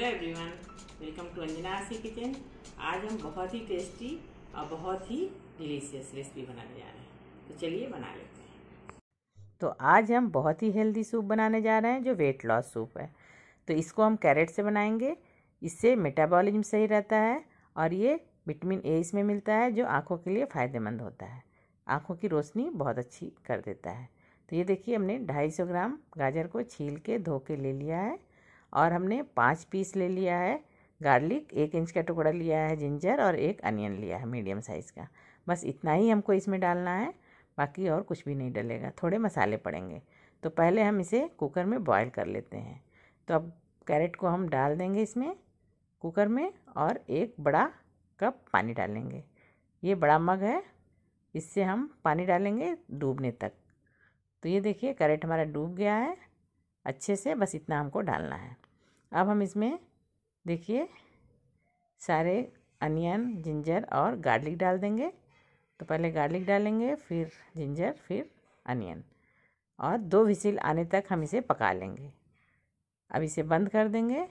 hello everyone welcome to Anjana RC kitchen आज हम बहुत ही टेस्टी और बहुत ही डिलीशियस रेसिपी बनाने जा रहे हैं तो चलिए बना लेते हैं तो आज हम बहुत ही हेल्दी सूप बनाने जा रहे हैं जो वेट लॉस सूप है तो इसको हम कैरेट से बनाएंगे इससे मेटाबॉलिज्म सही रहता है और ये विटामिन ए इसमें मिलता है जो आँखों के लिए फ़ायदेमंद होता है आँखों की रोशनी बहुत अच्छी कर देता है तो ये देखिए हमने सौ ग्राम गाजर को छील के धो के ले लिया है और हमने पाँच पीस ले लिया है गार्लिक एक इंच का टुकड़ा लिया है जिंजर और एक अनियन लिया है मीडियम साइज़ का बस इतना ही हमको इसमें डालना है बाकी और कुछ भी नहीं डलेगा थोड़े मसाले पड़ेंगे तो पहले हम इसे कुकर में बॉयल कर लेते हैं तो अब कैरेट को हम डाल देंगे इसमें कुकर में और एक बड़ा कप पानी डालेंगे ये बड़ा मग है इससे हम पानी डालेंगे डूबने तक तो ये देखिए करेट हमारा डूब गया है अच्छे से बस इतना हमको डालना है अब हम इसमें देखिए सारे अनियन जिंजर और गार्लिक डाल देंगे तो पहले गार्लिक डालेंगे फिर जिंजर फिर अनियन और दो विसिल आने तक हम इसे पका लेंगे अब इसे बंद कर देंगे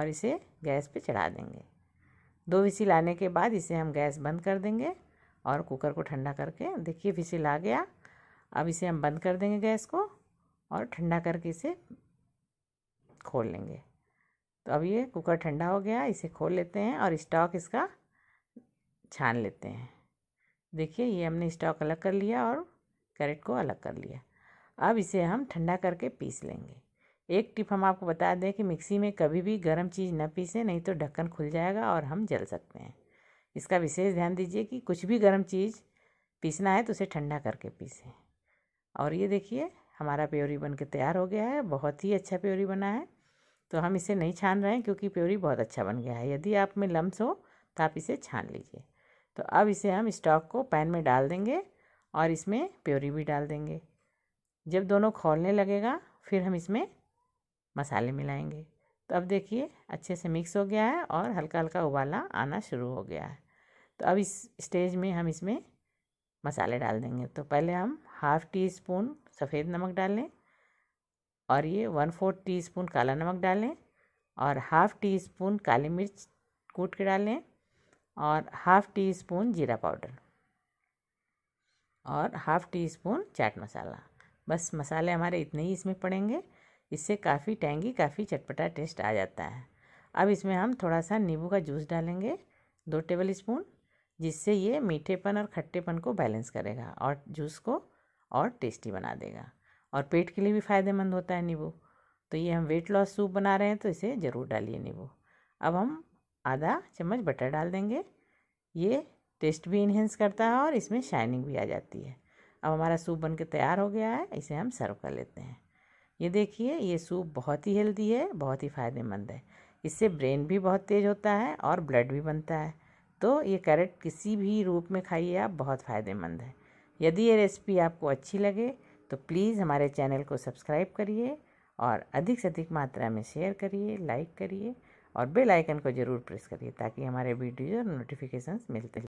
और इसे गैस पे चढ़ा देंगे दो विसिल आने के बाद इसे हम गैस बंद कर देंगे और कुकर को ठंडा करके देखिए विसिल आ गया अब इसे हम बंद कर देंगे गैस को और ठंडा करके इसे खोल लेंगे तो अब ये कुकर ठंडा हो गया इसे खोल लेते हैं और स्टॉक इसका छान लेते हैं देखिए ये हमने स्टॉक अलग कर लिया और कैरेट को अलग कर लिया अब इसे हम ठंडा करके पीस लेंगे एक टिप हम आपको बता दें कि मिक्सी में कभी भी गर्म चीज़ न पीसें नहीं तो ढक्कन खुल जाएगा और हम जल सकते हैं इसका विशेष ध्यान दीजिए कि कुछ भी गर्म चीज़ पीसना है तो उसे ठंडा करके पीसें और ये देखिए हमारा प्योरी बन के तैयार हो गया है बहुत ही अच्छा प्योरी बना है तो हम इसे नहीं छान रहे हैं क्योंकि प्योरी बहुत अच्छा बन गया है यदि आप में लम्स हो तो आप इसे छान लीजिए तो अब इसे हम स्टॉक को पैन में डाल देंगे और इसमें प्योरी भी डाल देंगे जब दोनों खोलने लगेगा फिर हम इसमें मसाले मिलाएंगे तो अब देखिए अच्छे से मिक्स हो गया है और हल्का हल्का उबाला आना शुरू हो गया है तो अब इस स्टेज में हम इसमें मसाले डाल देंगे तो पहले हम हाफ़ टी स्पून सफ़ेद नमक डाल लें और ये वन फोर्थ टी स्पून काला नमक डालें और हाफ़ टी स्पून काली मिर्च कूट के डालें और हाफ़ टी स्पून जीरा पाउडर और half teaspoon chaat masala बस मसाले हमारे इतने ही इसमें पड़ेंगे इससे काफ़ी टैंगी काफ़ी चटपटा टेस्ट आ जाता है अब इसमें हम थोड़ा सा नींबू का जूस डालेंगे दो टेबल स्पून जिससे ये मीठेपन और खट्टेपन को बैलेंस करेगा और जूस को और टेस्टी बना देगा और पेट के लिए भी फ़ायदेमंद होता है नींबू तो ये हम वेट लॉस सूप बना रहे हैं तो इसे ज़रूर डालिए नींबू अब हम आधा चम्मच बटर डाल देंगे ये टेस्ट भी इन्हेंस करता है और इसमें शाइनिंग भी आ जाती है अब हमारा सूप बन के तैयार हो गया है इसे हम सर्व कर लेते हैं ये देखिए ये सूप बहुत ही हेल्दी है बहुत ही फ़ायदेमंद है इससे ब्रेन भी बहुत तेज़ होता है और ब्लड भी बनता है तो ये कैरेट किसी भी रूप में खाइए आप बहुत फ़ायदेमंद है यदि ये रेसिपी आपको अच्छी लगे तो प्लीज़ हमारे चैनल को सब्सक्राइब करिए और अधिक से अधिक मात्रा में शेयर करिए लाइक करिए और बेल आइकन को ज़रूर प्रेस करिए ताकि हमारे वीडियो और नोटिफिकेशंस मिलते